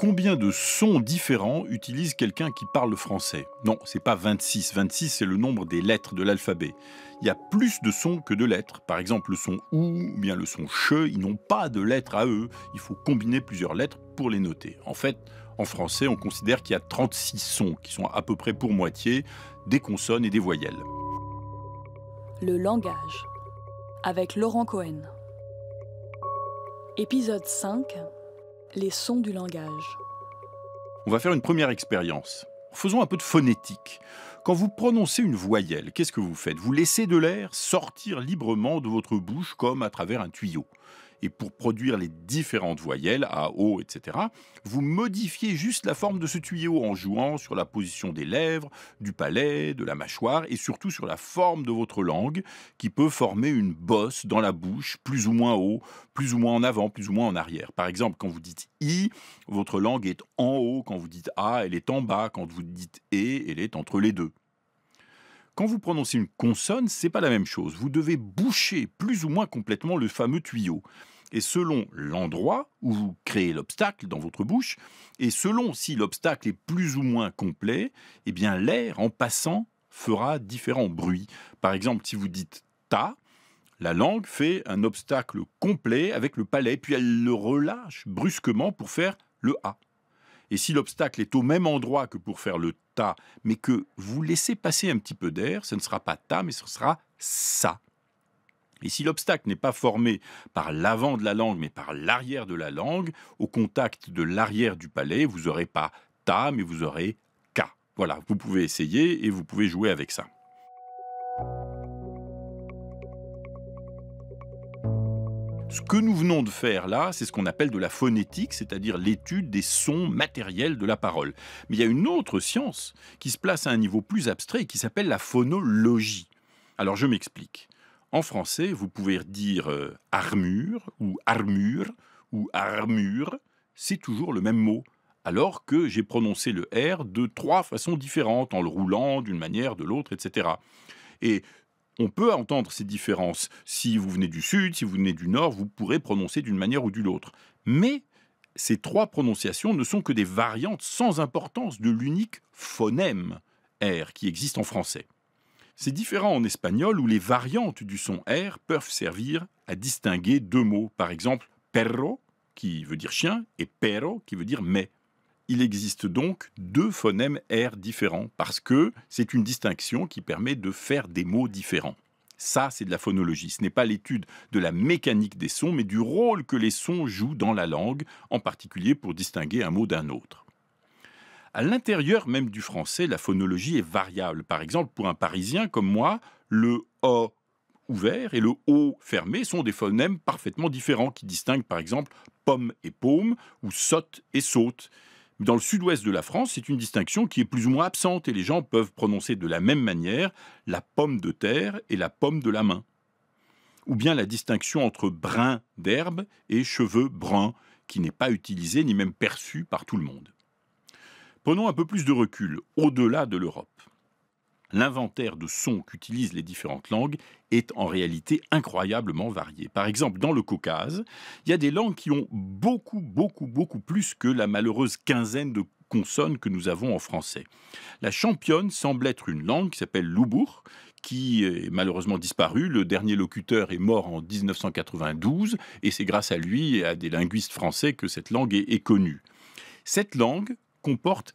Combien de sons différents utilise quelqu'un qui parle français Non, c'est pas 26. 26, c'est le nombre des lettres de l'alphabet. Il y a plus de sons que de lettres. Par exemple, le son OU ou bien le son CHE, ils n'ont pas de lettres à eux. Il faut combiner plusieurs lettres pour les noter. En fait, en français, on considère qu'il y a 36 sons, qui sont à peu près pour moitié des consonnes et des voyelles. Le langage, avec Laurent Cohen. Épisode 5 les sons du langage. On va faire une première expérience. Faisons un peu de phonétique. Quand vous prononcez une voyelle, qu'est-ce que vous faites Vous laissez de l'air sortir librement de votre bouche comme à travers un tuyau et pour produire les différentes voyelles, A, O, etc., vous modifiez juste la forme de ce tuyau en jouant sur la position des lèvres, du palais, de la mâchoire et surtout sur la forme de votre langue qui peut former une bosse dans la bouche, plus ou moins haut, plus ou moins en avant, plus ou moins en arrière. Par exemple, quand vous dites I, votre langue est en haut, quand vous dites A, elle est en bas, quand vous dites E, elle est entre les deux. Quand vous prononcez une consonne, c'est pas la même chose. Vous devez boucher plus ou moins complètement le fameux tuyau. Et selon l'endroit où vous créez l'obstacle dans votre bouche, et selon si l'obstacle est plus ou moins complet, eh bien l'air en passant fera différents bruits. Par exemple, si vous dites ta, la langue fait un obstacle complet avec le palais, puis elle le relâche brusquement pour faire le a. Et si l'obstacle est au même endroit que pour faire le ta, mais que vous laissez passer un petit peu d'air, ce ne sera pas ta, mais ce sera ça. Et si l'obstacle n'est pas formé par l'avant de la langue, mais par l'arrière de la langue, au contact de l'arrière du palais, vous n'aurez pas ta, mais vous aurez ka. Voilà, vous pouvez essayer et vous pouvez jouer avec ça. que nous venons de faire là, c'est ce qu'on appelle de la phonétique, c'est-à-dire l'étude des sons matériels de la parole. Mais il y a une autre science qui se place à un niveau plus abstrait et qui s'appelle la phonologie. Alors je m'explique. En français, vous pouvez dire euh, armure ou armure ou armure, c'est toujours le même mot, alors que j'ai prononcé le R de trois façons différentes, en le roulant d'une manière, de l'autre, etc. Et on peut entendre ces différences. Si vous venez du sud, si vous venez du nord, vous pourrez prononcer d'une manière ou d'une autre. Mais ces trois prononciations ne sont que des variantes sans importance de l'unique phonème R qui existe en français. C'est différent en espagnol où les variantes du son R peuvent servir à distinguer deux mots, par exemple perro qui veut dire chien et pero » qui veut dire mais il existe donc deux phonèmes R différents, parce que c'est une distinction qui permet de faire des mots différents. Ça, c'est de la phonologie. Ce n'est pas l'étude de la mécanique des sons, mais du rôle que les sons jouent dans la langue, en particulier pour distinguer un mot d'un autre. À l'intérieur même du français, la phonologie est variable. Par exemple, pour un Parisien comme moi, le O ouvert et le O fermé sont des phonèmes parfaitement différents qui distinguent par exemple pomme et paume ou saute » et saute. Dans le sud-ouest de la France, c'est une distinction qui est plus ou moins absente et les gens peuvent prononcer de la même manière la pomme de terre et la pomme de la main. Ou bien la distinction entre brin d'herbe et cheveux bruns, qui n'est pas utilisée ni même perçue par tout le monde. Prenons un peu plus de recul, au-delà de l'Europe l'inventaire de sons qu'utilisent les différentes langues est en réalité incroyablement varié. Par exemple, dans le Caucase, il y a des langues qui ont beaucoup, beaucoup, beaucoup plus que la malheureuse quinzaine de consonnes que nous avons en français. La championne semble être une langue qui s'appelle l'oubour, qui est malheureusement disparue. Le dernier locuteur est mort en 1992, et c'est grâce à lui et à des linguistes français que cette langue est connue. Cette langue comporte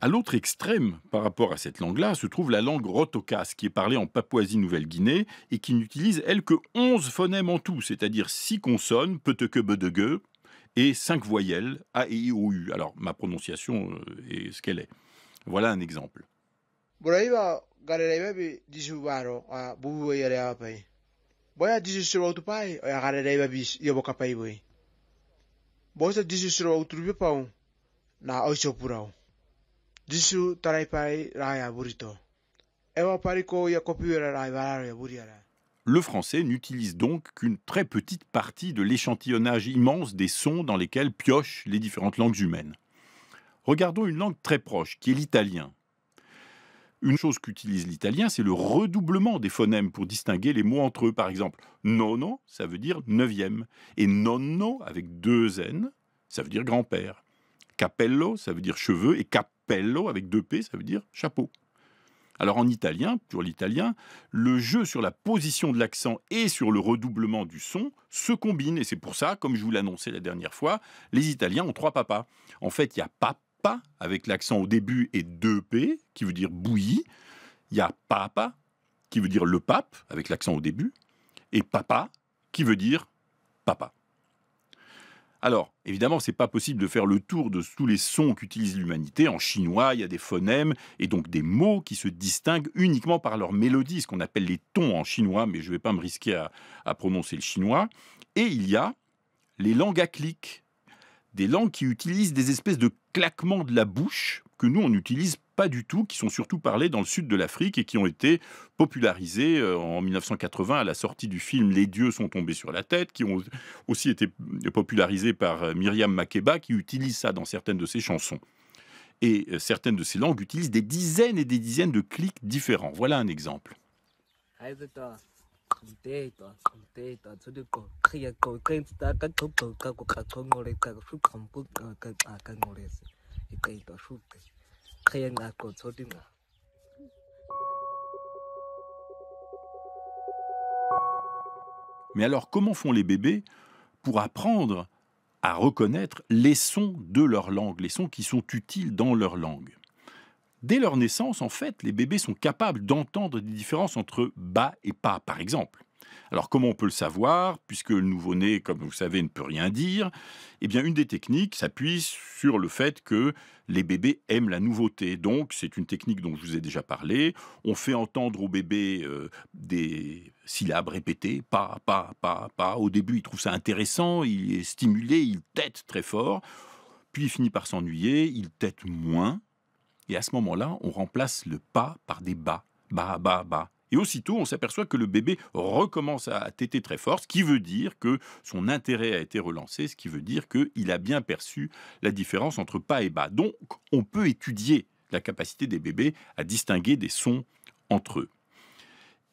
À l'autre extrême, par rapport à cette langue-là, se trouve la langue rotokas, qui est parlée en Papouasie-Nouvelle-Guinée et qui n'utilise, elle, que 11 phonèmes en tout, c'est-à-dire 6 consonnes, peteke, bedege, et 5 voyelles, A, E, I, O, U. Alors, ma prononciation euh, est ce qu'elle est. Voilà un exemple. na le français n'utilise donc qu'une très petite partie de l'échantillonnage immense des sons dans lesquels piochent les différentes langues humaines. Regardons une langue très proche, qui est l'italien. Une chose qu'utilise l'italien, c'est le redoublement des phonèmes pour distinguer les mots entre eux. Par exemple, nono, ça veut dire neuvième, et nonno, avec deux n, ça veut dire grand-père. Capello, ça veut dire cheveux, et capello avec deux P, ça veut dire chapeau. Alors en italien, pour l'italien, le jeu sur la position de l'accent et sur le redoublement du son se combine. Et c'est pour ça, comme je vous l'annonçais la dernière fois, les Italiens ont trois papas. En fait, il y a papa avec l'accent au début et deux P, qui veut dire bouilli. Il y a papa, qui veut dire le pape, avec l'accent au début, et papa, qui veut dire papa. Alors, évidemment, ce n'est pas possible de faire le tour de tous les sons qu'utilise l'humanité. En chinois, il y a des phonèmes et donc des mots qui se distinguent uniquement par leur mélodie, ce qu'on appelle les tons en chinois, mais je ne vais pas me risquer à, prononcer le chinois. Et il y a les langues à clics, des langues qui utilisent des espèces de claquements de la bouche que nous on utilise pas du tout, qui sont surtout parlés dans le sud de l'Afrique et qui ont été popularisés euh, en 1980 à la sortie du film Les dieux sont tombés sur la tête, qui ont aussi été popularisés par euh, Myriam Makeba, qui utilise ça dans certaines de ses chansons. Et euh, certaines de ces langues utilisent des dizaines et des dizaines de clics différents. Voilà un exemple. Mais alors comment font les bébés pour apprendre à reconnaître les sons de leur langue, les sons qui sont utiles dans leur langue Dès leur naissance, en fait, les bébés sont capables d'entendre des différences entre bas et pas, par exemple. Alors comment on peut le savoir Puisque le nouveau-né, comme vous savez, ne peut rien dire, eh bien une des techniques s'appuie sur le fait que les bébés aiment la nouveauté. Donc c'est une technique dont je vous ai déjà parlé. On fait entendre au bébé euh, des syllabes répétées, pas, pas, pas, pas. Au début, il trouve ça intéressant, il est stimulé, il tète très fort. Puis il finit par s'ennuyer, il tète moins. Et à ce moment-là, on remplace le pas par des bas. Bas, bas, bas. Et aussitôt, on s'aperçoit que le bébé recommence à téter très fort, ce qui veut dire que son intérêt a été relancé, ce qui veut dire qu'il a bien perçu la différence entre pas et bas. Donc, on peut étudier la capacité des bébés à distinguer des sons entre eux.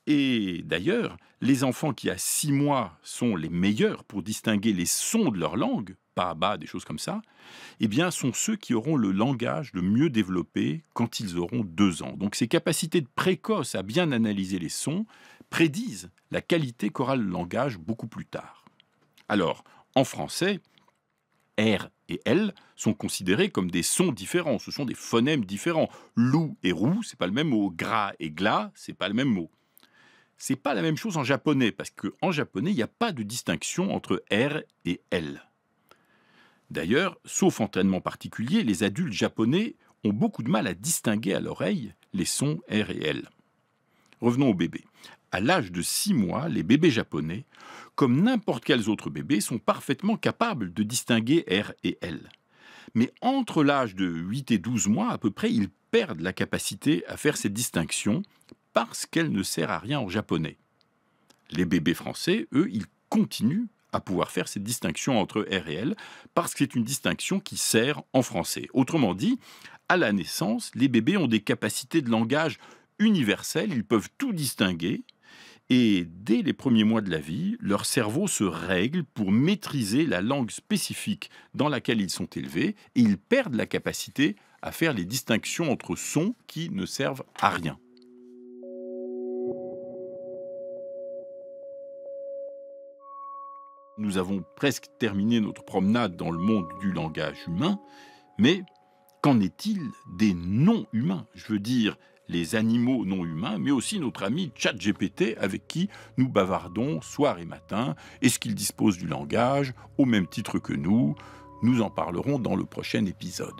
Et d'ailleurs, les enfants qui à six mois sont les meilleurs pour distinguer les sons de leur langue pas à bas, des choses comme ça, eh bien, sont ceux qui auront le langage le mieux développé quand ils auront deux ans. Donc, ces capacités précoces à bien analyser les sons prédisent la qualité qu'aura le langage beaucoup plus tard. Alors, en français, R et L sont considérés comme des sons différents, ce sont des phonèmes différents. Loup et roux, c'est pas le même mot. Gras et glas, c'est pas le même mot. C'est pas la même chose en japonais, parce qu'en japonais, il n'y a pas de distinction entre R et L. D'ailleurs, sauf entraînement particulier, les adultes japonais ont beaucoup de mal à distinguer à l'oreille les sons R et L. Revenons aux bébés. À l'âge de 6 mois, les bébés japonais, comme n'importe quels autres bébés, sont parfaitement capables de distinguer R et L. Mais entre l'âge de 8 et 12 mois à peu près, ils perdent la capacité à faire cette distinction parce qu'elle ne sert à rien en japonais. Les bébés français, eux, ils continuent à pouvoir faire cette distinction entre R et L, parce que c'est une distinction qui sert en français. Autrement dit, à la naissance, les bébés ont des capacités de langage universelles, ils peuvent tout distinguer, et dès les premiers mois de la vie, leur cerveau se règle pour maîtriser la langue spécifique dans laquelle ils sont élevés, et ils perdent la capacité à faire les distinctions entre sons qui ne servent à rien. Nous avons presque terminé notre promenade dans le monde du langage humain, mais qu'en est-il des non-humains Je veux dire les animaux non humains, mais aussi notre ami ChatGPT avec qui nous bavardons soir et matin. Est-ce qu'il dispose du langage au même titre que nous Nous en parlerons dans le prochain épisode.